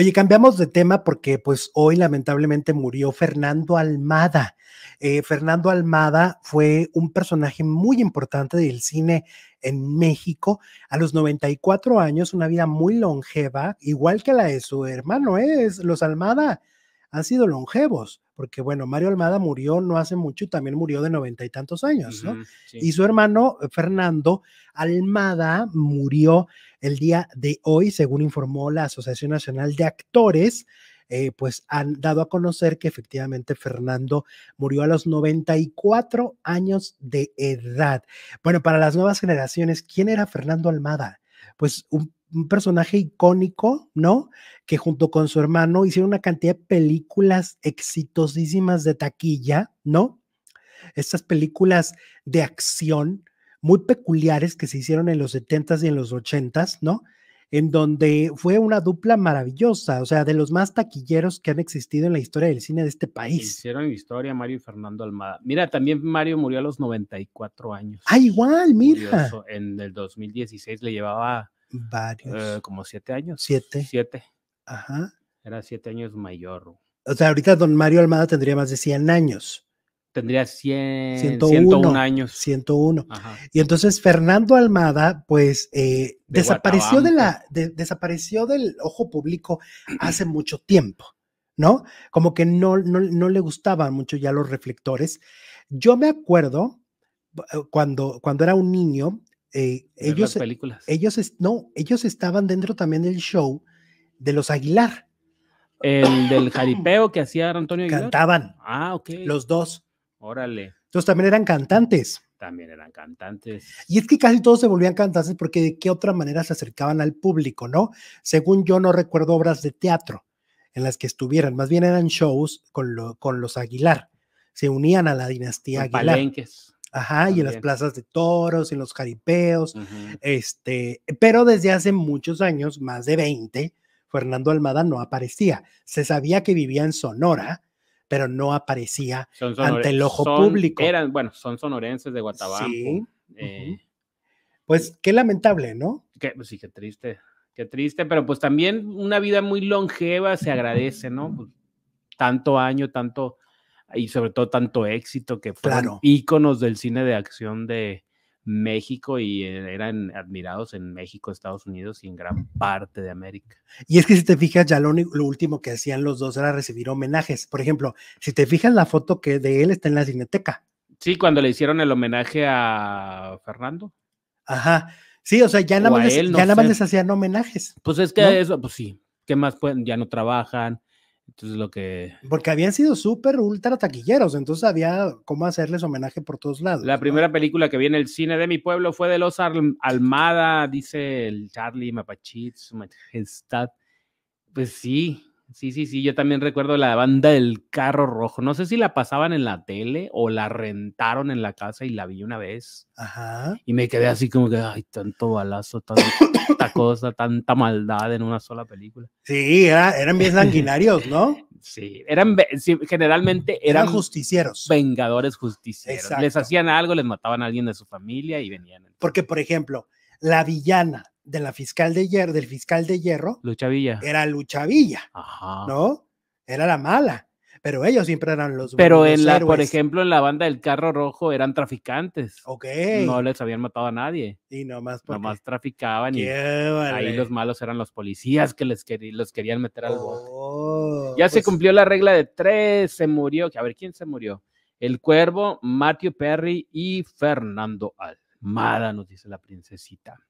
Oye, cambiamos de tema porque pues hoy lamentablemente murió Fernando Almada. Eh, Fernando Almada fue un personaje muy importante del cine en México a los 94 años, una vida muy longeva, igual que la de su hermano, ¿eh? los Almada han sido longevos porque bueno, Mario Almada murió no hace mucho y también murió de noventa y tantos años, ¿no? Y su hermano eh, Fernando Almada murió el día de hoy, según informó la Asociación Nacional de Actores. Eh, pues han dado a conocer que efectivamente Fernando murió a los 94 años de edad. Bueno, para las nuevas generaciones, ¿quién era Fernando Almada? Pues un un personaje icónico, ¿no? Que junto con su hermano hicieron una cantidad de películas exitosísimas de taquilla, ¿no? Estas películas de acción muy peculiares que se hicieron en los 70s y en los 80s, ¿no? En donde fue una dupla maravillosa, o sea, de los más taquilleros que han existido en la historia del cine de este país. Hicieron historia Mario y Fernando Almada. Mira, también Mario murió a los 94 años. Ah, igual, mira. En el 2016 le llevaba eh, varios. como siete años. Siete. Siete. Ajá. Era siete años mayor. O sea, ahorita don Mario Almada tendría más de 100 años. Tendría 100, 101, años. 101. Y entonces Fernando Almada, pues, eh, desapareció, de la, desapareció del ojo público hace mucho tiempo, ¿no? Como que no, no, no le gustaban mucho ya los reflectores. Yo me acuerdo eh, cuando, cuando era un niño, eh, ellos, ellos, no, ellos estaban dentro también del show de los Aguilar. El del jaripeo que hacía Antonio Aguilar. Cantaban. Ah, Los dos. Órale. Entonces también eran cantantes. También eran cantantes. Y es que casi todos se volvían cantantes porque de qué otra manera se acercaban al público, ¿no? Según yo no recuerdo obras de teatro en las que estuvieran, más bien eran shows con, con los Aguilar. Se unían a la dinastía Aguilar. Ajá, y en las plazas de toros, en los jaripeos, este, pero desde hace muchos años, más de 20, Fernando Almada no aparecía. Se sabía que vivía en Sonora, pero no aparecía ante el ojo público. Eran, bueno, son sonorenses de Guatabampo. Eh, pues qué lamentable, ¿no? Pues sí, qué triste, qué triste, pero pues también una vida muy longeva se agradece, ¿no? Pues, tanto año, tanto, y sobre todo tanto éxito que fueron íconos del cine de acción de México y eh, eran admirados en México, Estados Unidos y en gran parte de América. Y es que si te fijas, ya lo, lo último que hacían los dos era recibir homenajes. Por ejemplo, si te fijas la foto que de él está en la cineteca. Sí, cuando le hicieron el homenaje a Fernando. Ajá. Sí, o sea, ya nada, más, les, hacían homenajes. Pues es que eso, pues sí, ¿qué más pueden? Ya no trabajan, porque habían sido súper ultra taquilleros, entonces había cómo hacerles homenaje por todos lados. La primera película que vi en el cine de mi pueblo fue de los Almada, dice el Charlie su Majestad. Pues sí, Sí, sí, sí, yo también recuerdo la banda del carro rojo. No sé si la pasaban en la tele o la rentaron en la casa y la vi una vez. Ajá. Y me quedé así como que, ay, tanto balazo, tanta cosa, tanta maldad en una sola película. Sí, eran bien sanguinarios, ¿no? sí, eran, generalmente eran, justicieros. Vengadores justicieros. Les hacían algo, les mataban a alguien de su familia y venían. Porque, por ejemplo, la villana de la fiscal de hierro, del fiscal de hierro. Luchavilla. Era Luchavilla. Ajá. ¿No? Era la mala. Pero ellos siempre eran los Pero en la, por ejemplo, en la banda del carro rojo eran traficantes. Ok. No les habían matado a nadie. Y nomás traficaban y ahí los malos eran los policías que les los querían meter al oh, Ya se pues cumplió la regla de tres, se murió. A ver, ¿quién se murió? El Cuervo, Matthew Perry y Fernando Almada, nos dice la princesita.